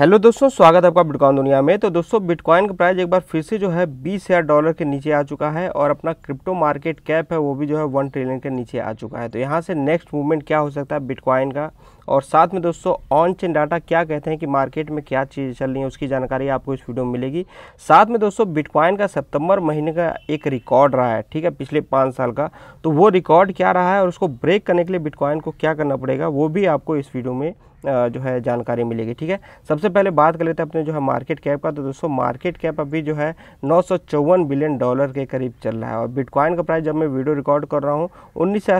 hello दोस्तों स्वागत है आपका बिटकॉइन दुनिया में तो दोस्तों बिटकॉइन का प्राइस एक बार फिर से जो है बीस हज़ार डॉलर के नीचे आ चुका है और अपना क्रिप्टो मार्केट कैप है वो भी जो है वन ट्रिलियन के नीचे आ चुका है तो यहाँ से नेक्स्ट मूवमेंट क्या हो सकता है बिटकॉइन का और साथ में दोस्तों ऑन चेन डाटा क्या कहते हैं कि मार्केट में क्या चीज़ चल रही है उसकी जानकारी आपको इस वीडियो में मिलेगी साथ में दोस्तों बिटकॉइन का सितंबर महीने का एक रिकॉर्ड रहा है ठीक है पिछले पाँच साल का तो वो रिकॉर्ड क्या रहा है और उसको ब्रेक करने के लिए बिटकॉइन को क्या करना पड़ेगा वो भी आपको इस वीडियो में जो है जानकारी मिलेगी ठीक है सबसे पहले बात कर लेते हैं अपने जो है मार्केट कैप का तो दोस्तों मार्केट कैप अभी जो है नौ बिलियन डॉलर के करीब चल रहा है और बिटकॉइन का प्राइस जब मैं वीडियो रिकॉर्ड कर रहा हूँ उन्नीस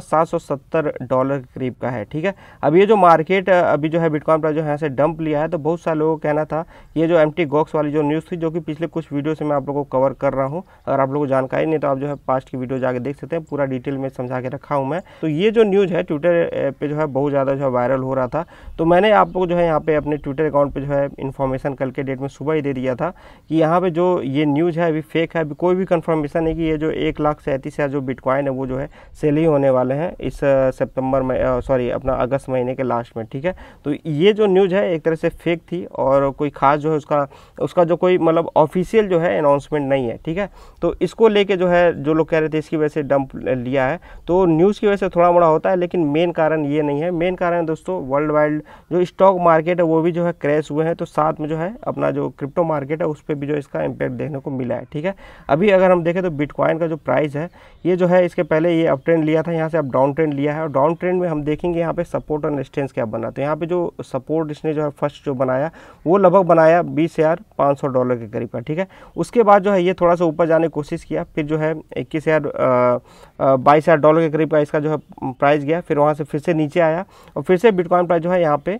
डॉलर के करीब का है ठीक है अब ये जो मार्केट अभी जो है बिटकॉइन प्राइस जो यहाँ से डंप लिया है तो बहुत सारे लोगों का कहना था ये जो एम गॉक्स वाली जो न्यूज़ थी जो कि पिछले कुछ वीडियो से मैं आप लोगों को कवर कर रहा हूँ अगर आप लोगों को जानकारी नहीं तो आप जो है पास्ट की वीडियो जाके देख सकते हैं पूरा डिटेल में समझा के रखा हूँ मैं तो ये जो न्यूज़ है ट्विटर पर जो है बहुत ज़्यादा जो है वायरल हो रहा था तो मैंने आपको जो है यहाँ पे अपने ट्विटर अकाउंट पे जो है इन्फॉर्मेशन कल के डेट में सुबह ही दे दिया था कि यहाँ पे जो ये न्यूज़ है अभी फेक है अभी कोई भी कंफर्मेशन नहीं कि ये जो एक लाख सैंतीस हज़ार जो बिटकॉइन है वो जो है सेल ही होने वाले हैं इस सितंबर में सॉरी अपना अगस्त महीने के लास्ट में ठीक है तो ये जो न्यूज़ है एक तरह से फेक थी और कोई ख़ास जो है उसका उसका जो कोई मतलब ऑफिशियल जो है अनाउंसमेंट नहीं है ठीक है तो इसको लेके जो है जो लोग कह रहे थे इसकी वजह से डंप लिया है तो न्यूज़ की वजह से थोड़ा मोड़ा होता है लेकिन मेन कारण ये नहीं है मेन कारण दोस्तों वर्ल्ड वाइड जो स्टॉक मार्केट है वो भी जो है क्रैश हुए हैं तो साथ में जो है अपना जो क्रिप्टो मार्केट है उस पर भी जो इसका इम्पैक्ट देखने को मिला है ठीक है अभी अगर हम देखें तो बिटकॉइन का जो प्राइस है ये जो है इसके पहले ये अप ट्रेंड लिया था यहाँ से अब डाउन ट्रेंड लिया है और डाउन ट्रेंड में हम देखेंगे यहाँ पे सपोर्ट और रेस्टेंस क्या बना तो यहाँ पे जो सपोर्ट इसने जो है फर्स्ट जो बनाया वो लगभग बनाया बीस हज़ार पाँच सौ डॉलर के करीब का ठीक है उसके बाद जो है ये थोड़ा सा ऊपर जाने की कोशिश किया फिर जो है इक्कीस हज़ार बाईस हज़ार डॉलर के करीब का इसका जो है प्राइस गया फिर वहाँ से फिर से नीचे आया और फिर से बिटकॉइन प्राइस जो है यहाँ पे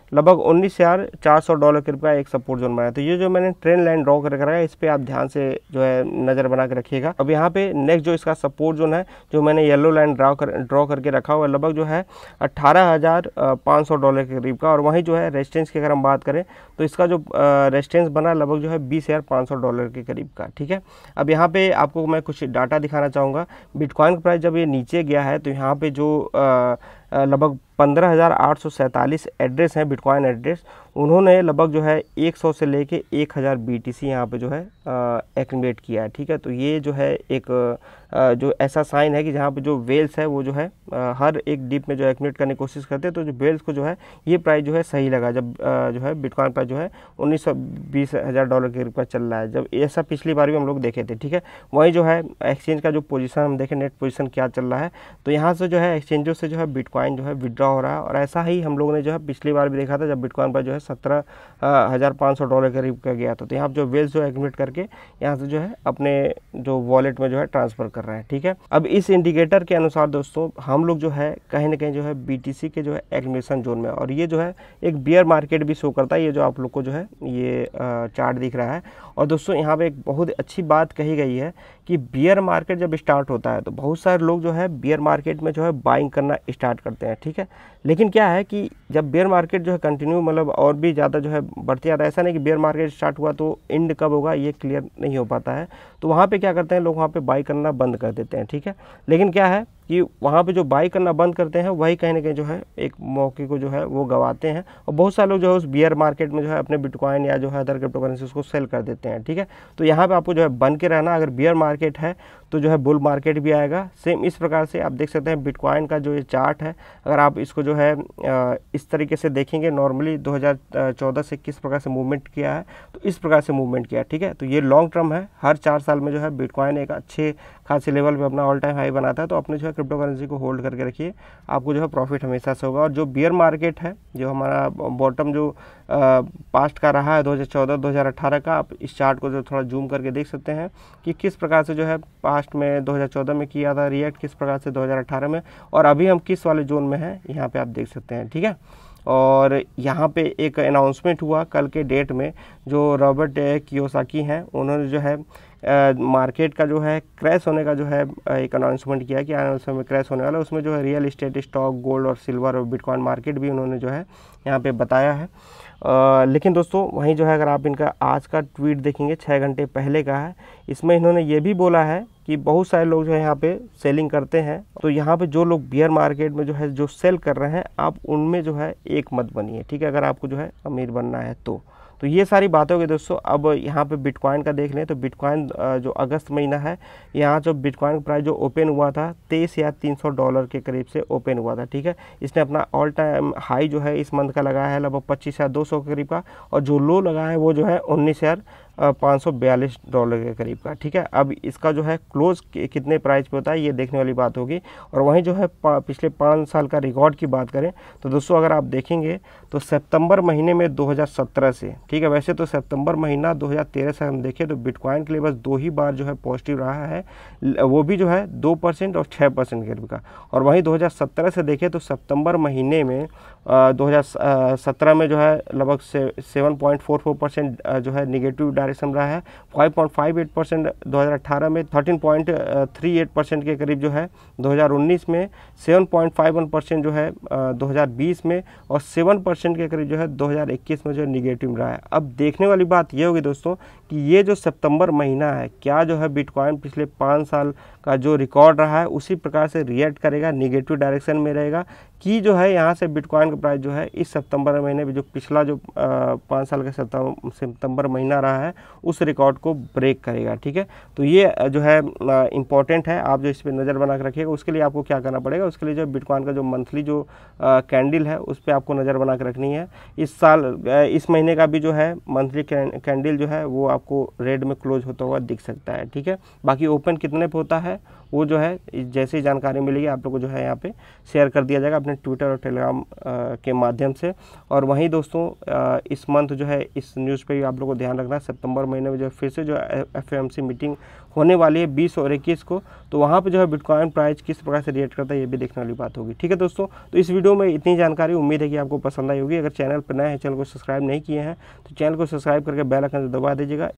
लगभग उन्नीस हज़ार चार सौ डॉलर के का एक सपोर्ट जोन बनाया तो ये जो मैंने ट्रेन लाइन ड्रॉ करके रखा है इस पर आप ध्यान से जो है नज़र बना के रखिएगा अब यहाँ पे नेक्स्ट जो इसका सपोर्ट जोन है जो मैंने येलो लाइन ड्रा कर ड्रॉ करके रखा हुआ है लगभग जो है अट्ठारह डॉलर के करीब का और वहीं जो है रेजिस्टेंस की अगर हम बात करें तो इसका जो रेजिस्टेंस बना लगभग जो है बीस डॉलर के करीब का ठीक है अब यहाँ पर आपको मैं कुछ डाटा दिखाना चाहूँगा बिटकॉइन का प्राइस जब ये नीचे गया है तो यहाँ पर जो लगभग पंद्रह एड्रेस हैं बिटकॉइन बिटकॉइन एड्रेस उन्होंने लगभग जो है 100 से लेके 1000 हज़ार बी टी सी यहाँ पर जो है एक्टिवेट किया है ठीक है तो ये जो है एक आ, जो ऐसा साइन है कि जहाँ पर जो वेल्स है वो जो है आ, हर एक डीप में जो एक्टिवेट करने की कोशिश करते हैं तो जो वेल्स को जो है ये प्राइस जो है सही लगा जब आ, जो है बिटकॉइन प्राइस जो है उन्नीस सौ बीस हज़ार डॉलर के में चल रहा है जब ऐसा पिछली बार भी हम लोग देखे थे ठीक है वहीं जो है एक्सचेंज का जो पोजिशन हम देखें नेट पोजिशन क्या चल रहा है तो यहाँ से जो है एक्सचेंजों से जो है बिटकॉइन जो है विदड्रॉ हो रहा है और ऐसा ही हम लोगों ने जो है पिछली बार भी देखा देखा था जब बिटकॉइन पर जो है सत्रह हज़ार पाँच सौ डॉलर करीब का गया था तो यहाँ जो वेल्स जो एडमिट करके यहाँ से जो है अपने जो वॉलेट में जो है ट्रांसफ़र कर रहे हैं ठीक है अब इस इंडिकेटर के अनुसार दोस्तों हम लोग जो है कहीं ना कहीं जो है बी के जो है एडमिशन जोन में और ये जो है एक बियर मार्केट भी शो करता है ये जो आप लोग को जो है ये चार्ट दिख रहा है और दोस्तों यहाँ पर एक बहुत अच्छी बात कही गई है कि बियर मार्केट जब स्टार्ट होता है तो बहुत सारे लोग जो है बियर मार्केट में जो है बाइंग करना स्टार्ट करते हैं ठीक है लेकिन क्या है कि जब बियर मार्केट जो है कंटिन्यू मतलब और भी ज़्यादा जो है बढ़ती जाता है ऐसा नहीं कि बेयर मार्केट स्टार्ट हुआ तो एंड कब होगा ये क्लियर नहीं हो पाता है तो वहाँ पर क्या करते हैं लोग वहाँ पर बाई करना बंद कर देते हैं ठीक है लेकिन क्या है कि वहाँ पे जो बाई करना बंद करते हैं वही कहीं ना कहीं जो है एक मौके को जो है वो गंवाते हैं और बहुत सारे लोग जो है उस बियर मार्केट में जो है अपने बिटकॉइन या जो है अदर क्रिप्टो करेंसी उसको सेल कर देते हैं ठीक है तो यहाँ पे आपको जो है बन के रहना अगर बियर मार्केट है तो जो है बुल मार्केट भी आएगा सेम इस प्रकार से आप देख सकते हैं बिटकॉइन का जो ये चार्ट है अगर आप इसको जो है इस तरीके से देखेंगे नॉर्मली 2014 से किस प्रकार से मूवमेंट किया है तो इस प्रकार से मूवमेंट किया ठीक है तो ये लॉन्ग टर्म है हर चार साल में जो है बिटकॉइन एक अच्छे खासे लेवल पर अपना ऑल टाइम हाई बनाता है तो अपने जो है हमेशा क्रिप्टो करेंसी को होल्ड करके रखिए आपको जो है प्रॉफिट हमेशा से होगा और जो बियर मार्केट है जो हमारा बॉटम जो पास्ट का रहा है 2014 2018 का आप इस चार्ट को जो थोड़ा जूम करके देख सकते हैं कि किस प्रकार से जो है पास्ट में 2014 में किया था रिएक्ट किस प्रकार से 2018 में और अभी हम किस वाले जोन में हैं यहाँ पर आप देख सकते हैं ठीक है और यहाँ पे एक अनाउंसमेंट हुआ कल के डेट में जो रॉबर्ट कियोसाकी हैं उन्होंने जो है मार्केट का जो है क्रैश होने का जो है एक अनाउंसमेंट किया कि आने समय क्रैश होने वाला है उसमें जो है रियल इस्टेट स्टॉक गोल्ड और सिल्वर और बिटकॉइन मार्केट भी उन्होंने जो है यहाँ पे बताया है लेकिन दोस्तों वहीं जो है अगर आप इनका आज का ट्वीट देखेंगे छः घंटे पहले का है इसमें इन्होंने ये भी बोला है कि बहुत सारे लोग जो है यहाँ पे सेलिंग करते हैं तो यहाँ पे जो लोग बियर मार्केट में जो है जो सेल कर रहे हैं आप उनमें जो है एक मत बनिए ठीक है अगर आपको जो है अमीर बनना है तो तो ये सारी बात होगी दोस्तों अब यहाँ पे बिटकॉइन का देख लें तो बिटकॉइन जो अगस्त महीना है यहाँ जो बिटकॉइन का प्राइस जो ओपन हुआ था तेईस या तीन सौ डॉलर के करीब से ओपन हुआ था ठीक है इसने अपना ऑल टाइम हाई जो है इस मंथ का लगाया है लगभग पच्चीस या दो सौ के करीब का और जो लो लगाया है वो जो है उन्नीस हज़ार पाँच डॉलर के करीब का ठीक है अब इसका जो है क्लोज कितने प्राइस पे होता है ये देखने वाली बात होगी और वहीं जो है पा, पिछले पाँच साल का रिकॉर्ड की बात करें तो दोस्तों अगर आप देखेंगे तो सितंबर महीने में 2017 से ठीक है वैसे तो सितंबर महीना 2013 से हम देखें तो बिटकॉइन के लिए बस दो ही बार जो है पॉजिटिव रहा है वो भी जो है दो परसेंट और छः परसेंट करीब का और वहीं दो से देखें तो सप्तम्बर महीने में 2017 में जो है लगभग seven point four four percent जो है निगेटिव डायरेक्शन रहा है 5.58 परसेंट 2018 में 13.38 परसेंट के करीब जो है 2019 में 7.51 परसेंट जो है 2020 में और 7 परसेंट के करीब जो है 2021 में जो है निगेटिव रहा है अब देखने वाली बात ये होगी दोस्तों कि ये जो सितंबर महीना है क्या जो है बिटकॉइन पिछले पाँच साल का जो रिकॉर्ड रहा है उसी प्रकार से रिएक्ट करेगा निगेटिव डायरेक्शन में रहेगा कि जो है यहाँ से बिटकॉइन का प्राइस जो है इस सितंबर महीने में जो पिछला जो पाँच साल का सितंबर महीना रहा है उस रिकॉर्ड को ब्रेक करेगा ठीक है तो ये जो है इंपॉर्टेंट है आप जो इस पर नज़र बना कर रखिएगा उसके लिए आपको क्या करना पड़ेगा उसके लिए जो बिटकॉइन का जो मंथली जो कैंडल है उस पर आपको नज़र बना कर रखनी है इस साल इस महीने का भी जो है मंथली कैंडल जो है वो आपको रेड में क्लोज होता हुआ दिख सकता है ठीक है बाकी ओपन कितने पर होता है वो जो है जैसे ही जानकारी मिलेगी आप लोग को जो है यहाँ पे शेयर कर दिया जाएगा अपने ट्विटर और टेलीग्राम के माध्यम से और वहीं दोस्तों इस मंथ जो है इस न्यूज़ पर भी आप लोग को ध्यान रखना है सितंबर महीने में जो है फिर से जो एफ मीटिंग होने वाली है बीस और इक्कीस को तो वहाँ पर जो है बिटकॉइन प्राइस किस प्रकार से रिएक्ट करता है ये भी देखने वाली बात होगी ठीक है दोस्तों तो इस वीडियो में इतनी जानकारी उम्मीद है कि आपको पसंद आई होगी अगर चैनल पर नए हैं चैनल को सब्सक्राइब नहीं किए हैं तो चैनल को सब्सक्राइब करके बैलकन आइकन दबा दीजिएगा